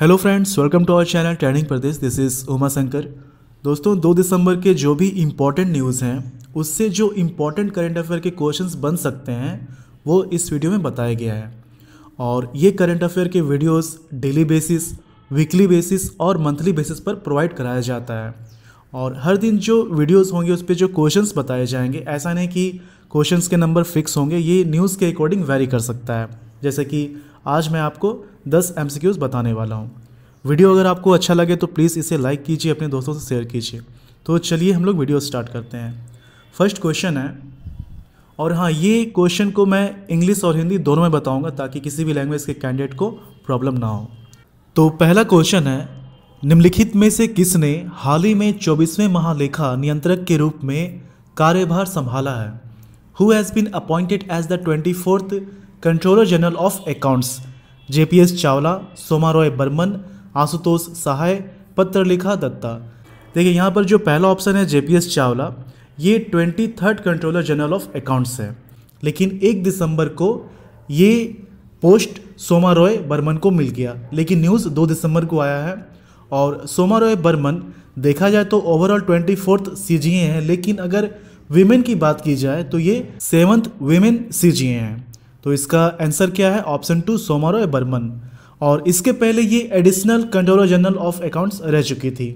hello friends welcome to our channel training Pradesh this is Uma Shankar दोस्तों दो दिसंबर के जो भी इम्पोर्टेंट न्यूज़ हैं उससे जो इम्पोर्टेंट करेंट अफेयर के क्वेश्चंस बन सकते हैं वो इस वीडियो में बताया गया है और ये करेंट अफेयर के videos daily basis weekly basis और मंथली बेसिस पर प्रोवाइड कराया जाता है और हर दिन जो वीडियोस होंगे उस पर जो क्वेश्चन बताए जाएंगे ऐसा नहीं कि क्वेश्चन के नंबर फिक्स होंगे ये न्यूज़ के अकॉर्डिंग वेरी कर सकता है जैसे कि आज मैं आपको दस एम बताने वाला हूँ वीडियो अगर आपको अच्छा लगे तो प्लीज़ इसे लाइक कीजिए अपने दोस्तों से शेयर कीजिए तो चलिए हम लोग वीडियो स्टार्ट करते हैं फर्स्ट क्वेश्चन है और हाँ ये क्वेश्चन को मैं इंग्लिश और हिंदी दोनों में बताऊंगा ताकि किसी भी लैंग्वेज के कैंडिडेट को प्रॉब्लम ना हो तो पहला क्वेश्चन है निम्नलिखित में से किसने हाल ही में चौबीसवें महालेखा नियंत्रक के रूप में कार्यभार संभाला है who has been appointed as the twenty fourth controller general of accounts J P S Chawla Soma Roy Burman Ashutosh Sahay पत्र लिखा दत्ता देखिए यहाँ पर जो पहला ऑप्शन है जे चावला ये twenty third controller general of accounts है लेकिन एक दिसंबर को ये पोस्ट सोमा रॉय बर्मन को मिल गया लेकिन न्यूज़ दो दिसंबर को आया है और सोमा रॉय बर्मन देखा जाए तो ओवरऑल ट्वेंटी फोर्थ सी हैं लेकिन अगर वीमेन की बात की जाए तो ये सेवन्थ वीमेन सी जी ए हैं तो इसका आंसर क्या है ऑप्शन टू सोमा रॉय बर्मन और इसके पहले ये additional controller general of accounts रह चुकी थी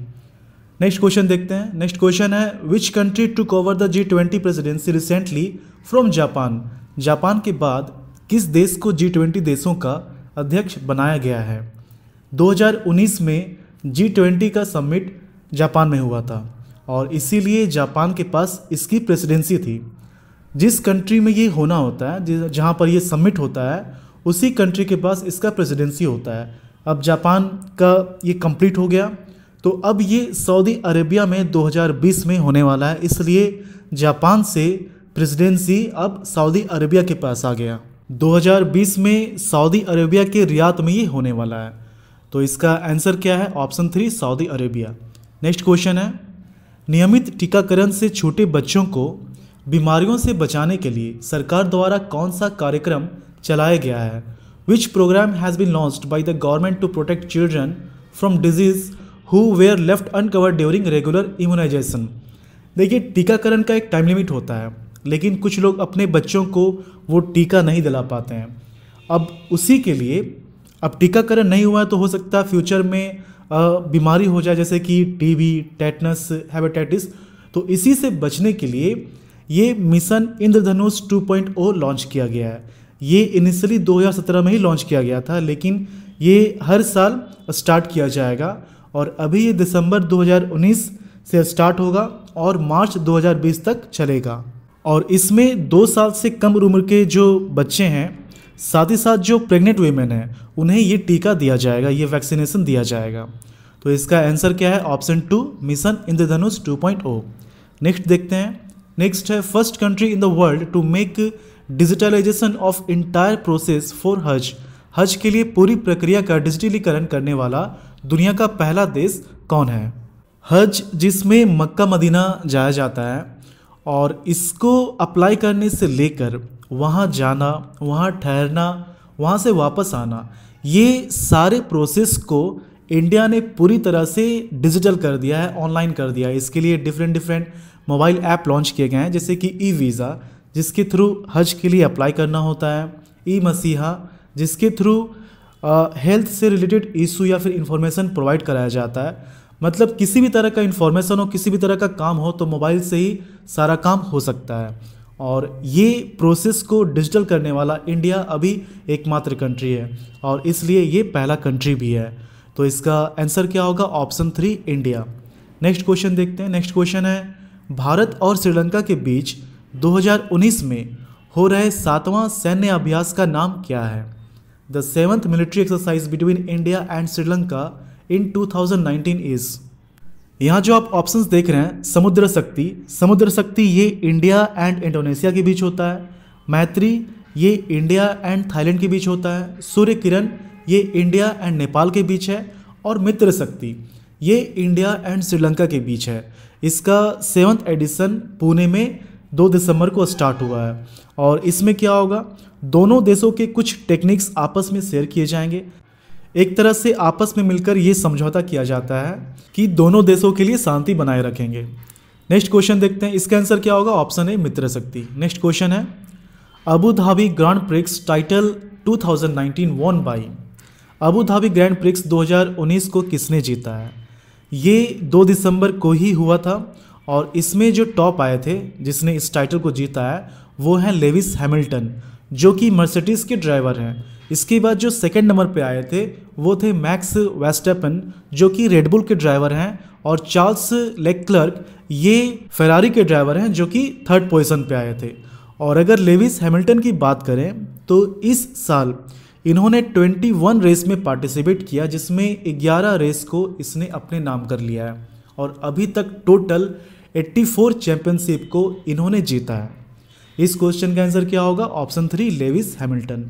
नेक्स्ट क्वेश्चन देखते हैं नेक्स्ट क्वेश्चन है which country to cover the G twenty presidency recently from Japan Japan के बाद किस देश को जी ट्वेंटी देशों का अध्यक्ष बनाया गया है 2019 में जी ट्वेंटी का सम्मिट जापान में हुआ था और इसीलिए जापान के पास इसकी प्रेसिडेंसी थी जिस कंट्री में ये होना होता है जहाँ पर यह समिट होता है उसी कंट्री के पास इसका प्रेसिडेंसी होता है अब जापान का ये कंप्लीट हो गया तो अब ये सऊदी अरेबिया में 2020 में होने वाला है इसलिए जापान से प्रेसिडेंसी अब सऊदी अरेबिया के पास आ गया 2020 में सऊदी अरेबिया के रियात में ये होने वाला है तो इसका आंसर क्या है option three Saudi Arabia next question है नियमित टीकाकरण से छोटे बच्चों को बीमारियों से बचाने के लिए सरकार द्वारा कौन सा कार्यक्रम चलाया गया है which programme has been launched by the government to protect children from disease who were left uncovered during regular immunisation देखिए टीकाकरण का एक टाइम लिमिट होता है लेकिन कुछ लोग अपने बच्चों को वो टीका नहीं दिला पाते हैं अब उसी के लिए अब टीकाकरण नहीं हुआ तो हो सकता है फ्यूचर में बीमारी हो जाए जैसे कि टीबी टेटनस हेपेटाइटिस तो इसी से बचने के लिए ये मिशन इंद्रधनुष 2.0 लॉन्च किया गया है ये इनिशियली 2017 में ही लॉन्च किया गया था लेकिन ये हर साल स्टार्ट किया जाएगा और अभी ये दिसंबर 2019 से स्टार्ट होगा और मार्च 2020 तक चलेगा और इसमें दो साल से कम उम्र के जो बच्चे हैं साथ ही साथ जो प्रेग्नेंट वीमेन हैं उन्हें ये टीका दिया जाएगा ये वैक्सीनेशन दिया जाएगा तो इसका आंसर क्या है option two mission Indradhanush 2.0 next देखते हैं नेक्स्ट है first country in the world to make digitalisation of entire process for Hajj हज के लिए पूरी प्रक्रिया का डिजिटलीकरण करने वाला दुनिया का पहला देश कौन है हज जिसमें मक्का मदीना जाया जाता है और इसको अप्लाई करने से लेकर वहाँ जाना वहाँ ठहरना वहाँ से वापस आना ये सारे प्रोसेस को इंडिया ने पूरी तरह से डिजिटल कर दिया है ऑनलाइन कर दिया है इसके लिए different different mobile app launch किए गए हैं जैसे कि ई वीज़ा जिसके थ्रू हज के लिए अप्लाई करना होता है ई मसीहा जिसके थ्रू हेल्थ से रिलेटेड इशू या फिर इन्फॉर्मेशन प्रोवाइड कराया जाता है मतलब किसी भी तरह का इन्फॉर्मेशन हो किसी भी तरह का काम हो तो मोबाइल से ही सारा काम हो सकता है और ये प्रोसेस को डिजिटल करने वाला इंडिया अभी एकमात्र कंट्री है और इसलिए ये पहला कंट्री भी है तो इसका आंसर क्या होगा option three India next question देखते हैं नेक्स्ट क्वेश्चन है भारत और श्रीलंका के बीच 2019 में हो रहे सातवां सैन्य अभ्यास का नाम क्या है the seventh military exercise between India and Sri Lanka in 2019 is यहाँ जो आप ऑप्शंस देख रहे हैं समुद्र शक्ति समुद्र शक्ति ये इंडिया एंड इंडोनेशिया के बीच होता है मैत्री ये इंडिया एंड थाईलैंड के बीच होता है सूर्य किरण ये इंडिया एंड नेपाल के बीच है और मित्र शक्ति ये इंडिया एंड श्रीलंका के बीच है इसका सेवन्थ एडिशन पुणे में दो दिसंबर को स्टार्ट हुआ है और इसमें क्या होगा दोनों देशों के कुछ टेक्निक्स आपस में शेयर किए जाएंगे एक तरह से आपस में मिलकर ये समझौता किया जाता है कि दोनों देशों के लिए शांति बनाए रखेंगे नेक्स्ट क्वेश्चन देखते हैं इसका आंसर क्या होगा ऑप्शन ए मित्र शक्ति नेक्स्ट क्वेश्चन है Abu Dhabi Grand Prix title 2019 won by Abu Dhabi Grand Prix 2019 को किसने जीता है ये 2 दिसंबर को ही हुआ था और इसमें जो टॉप आए थे जिसने इस टाइटल को जीता है वो हैं लेविस हैमिल्टन जो कि मर्सिडीज़ के ड्राइवर हैं इसके बाद जो सेकेंड नंबर पे आए थे वो थे मैक्स वेस्टेपन जो कि रेडबुल के ड्राइवर हैं और चार्ल्स लेकलर्क ये फेरारी के ड्राइवर हैं जो कि थर्ड पोजिशन पे आए थे और अगर लेविस हैमिल्टन की बात करें तो इस साल इन्होंने 21 रेस में पार्टिसिपेट किया जिसमें 11 रेस को इसने अपने नाम कर लिया है और अभी तक टोटल 84 चैंपियनशिप को इन्होंने जीता है इस क्वेश्चन का आंसर क्या होगा option three Lewis Hamilton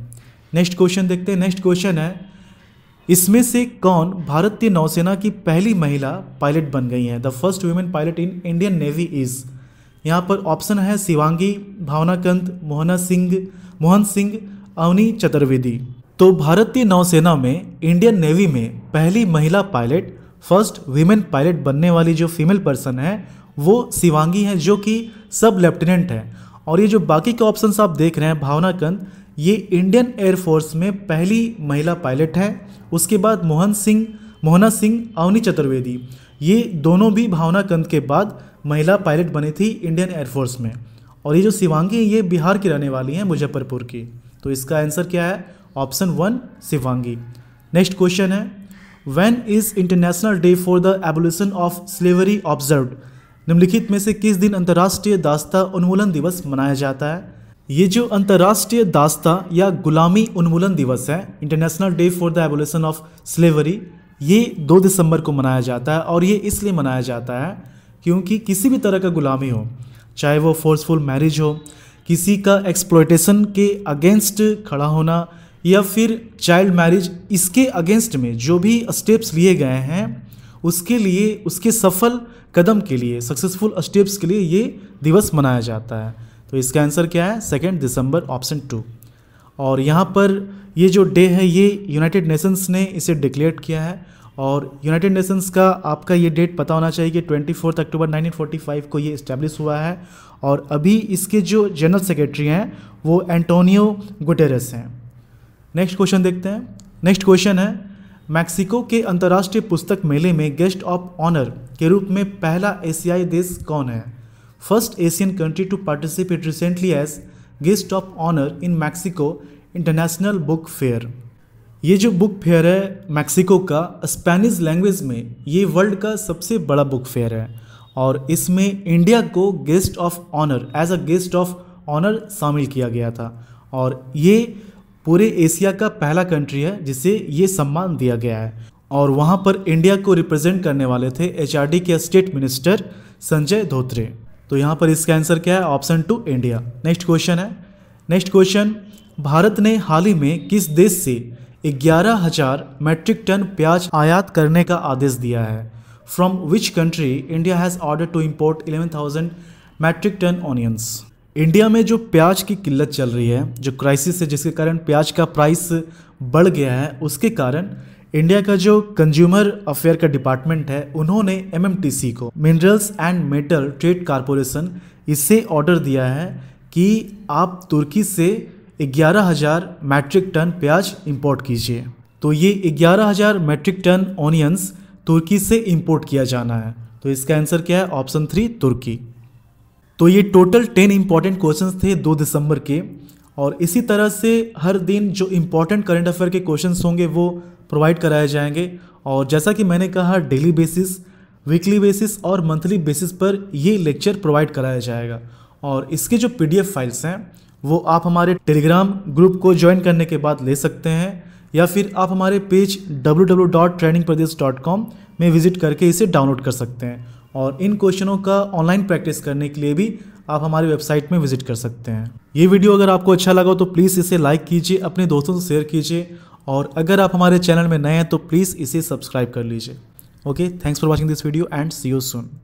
next question देखते हैं नेक्स्ट क्वेश्चन है इसमें से कौन भारतीय नौसेना की पहली महिला पायलट बन गई हैं the first women pilot in Indian Navy is यहाँ पर ऑप्शन है शिवांगी भावना मोहना सिंह मोहन सिंह अवनी चतुर्वेदी तो भारतीय नौसेना में इंडियन नेवी में पहली महिला पायलट फर्स्ट वीमेन पायलट बनने वाली जो फीमेल पर्सन है वो शिवांगी हैं जो कि सब लेफ्टिनेंट हैं और ये जो बाकी के ऑप्शंस आप देख रहे हैं भावना कंद ये इंडियन एयरफोर्स में पहली महिला पायलट है उसके बाद मोहन सिंह मोहना सिंह अवनी चतुर्वेदी ये दोनों भी भावना कंद के बाद महिला पायलट बनी थी इंडियन एयरफोर्स में और ये जो शिवांगी है ये बिहार की रहने वाली हैं मुजफ्फरपुर की तो इसका आंसर क्या है option one Shivangi next question है when is international day for the abolition of slavery observe निम्नलिखित में से किस दिन अंतर्राष्ट्रीय दास्ता उन्मूलन दिवस मनाया जाता है ये जो अंतर्राष्ट्रीय दास्ता या गुलामी उन्मूलन दिवस है international day for the abolition of slavery ये 2 दिसंबर को मनाया जाता है और ये इसलिए मनाया जाता है क्योंकि किसी भी तरह का गुलामी हो चाहे वो फोर्सफुल मैरिज हो किसी का एक्सप्लोइटेशन के अगेंस्ट खड़ा होना या फिर चाइल्ड मैरिज इसके अगेंस्ट में जो भी स्टेप्स लिए गए हैं उसके लिए उसके सफल कदम के लिए सक्सेसफुल स्टेप्स के लिए ये दिवस मनाया जाता है तो इसका आंसर क्या है सेकेंड दिसंबर ऑप्शन टू और यहाँ पर ये जो डे है ये यूनाइटेड नेशंस ने इसे डिक्लेयर किया है और यूनाइटेड नेशंस का आपका ये डेट पता होना चाहिए कि ट्वेंटी फोर्थ अक्टूबर फाइव को ये इस्टेब्लिश हुआ है और अभी इसके जो जनरल सेक्रेटरी हैं वो एंटोनियो गुटेरस हैं नेक्स्ट क्वेश्चन देखते हैं नेक्स्ट क्वेश्चन है मैक्सिको के अंतर्राष्ट्रीय पुस्तक मेले में गेस्ट ऑफ ऑनर के रूप में पहला एशियाई देश कौन है first Asian country to participate recently as guest of honour in Mexico international book fair ये जो बुक फेयर है मैक्सिको का स्पेनिश लैंग्वेज में ये वर्ल्ड का सबसे बड़ा बुक फेयर है और इसमें इंडिया को guest of honour as a guest of honour शामिल किया गया था और ये पूरे एशिया का पहला कंट्री है जिसे ये सम्मान दिया गया है और वहाँ पर इंडिया को रिप्रेजेंट करने वाले थे एच के स्टेट मिनिस्टर संजय धोत्रे तो यहाँ पर इसका आंसर क्या है option two India next question है नेक्स्ट क्वेश्चन भारत ने हाल ही में किस देश से ग्यारह हजार मेट्रिक टन प्याज आयात करने का आदेश दिया है from which country India has order to import eleven thousand metric ton onions India में जो प्याज की किल्लत चल रही है जो क्राइसिस है जिसके कारण प्याज का प्राइस बढ़ गया है उसके कारण इंडिया का जो कंज्यूमर अफेयर का डिपार्टमेंट है उन्होंने एम को minerals and metal trade corporation इससे ऑर्डर दिया है कि आप तुर्की से 11,000 मैट्रिक टन प्याज इंपोर्ट कीजिए तो ये 11,000 मैट्रिक टन ऑनियंस तुर्की से इंपोर्ट किया जाना है तो इसका आंसर क्या है ऑप्शन थ्री तुर्की तो ये टोटल टेन इंपॉर्टेंट क्वेश्चन थे दो दिसंबर के और इसी तरह से हर दिन जो इम्पोर्टेंट करंट अफेयर के क्वेश्चन होंगे वो प्रोवाइड कराए जाएंगे और जैसा कि मैंने कहा डेली बेसिस वीकली बेसिस और मंथली बेसिस पर ये लेक्चर प्रोवाइड कराया जाएगा और इसके जो पी फाइल्स हैं वो आप हमारे टेलीग्राम ग्रुप को ज्वाइन करने के बाद ले सकते हैं या फिर आप हमारे पेज डब्ल्यू में विजिट करके इसे डाउनलोड कर सकते हैं और इन क्वेश्चनों का ऑनलाइन प्रैक्टिस करने के लिए भी आप हमारी वेबसाइट में विजिट कर सकते हैं ये वीडियो अगर आपको अच्छा लगा तो प्लीज़ इसे लाइक कीजिए अपने दोस्तों से शेयर कीजिए और अगर आप हमारे चैनल में नए हैं तो प्लीज़ इसे सब्सक्राइब कर लीजिए okay thanks for watching this video and see you soon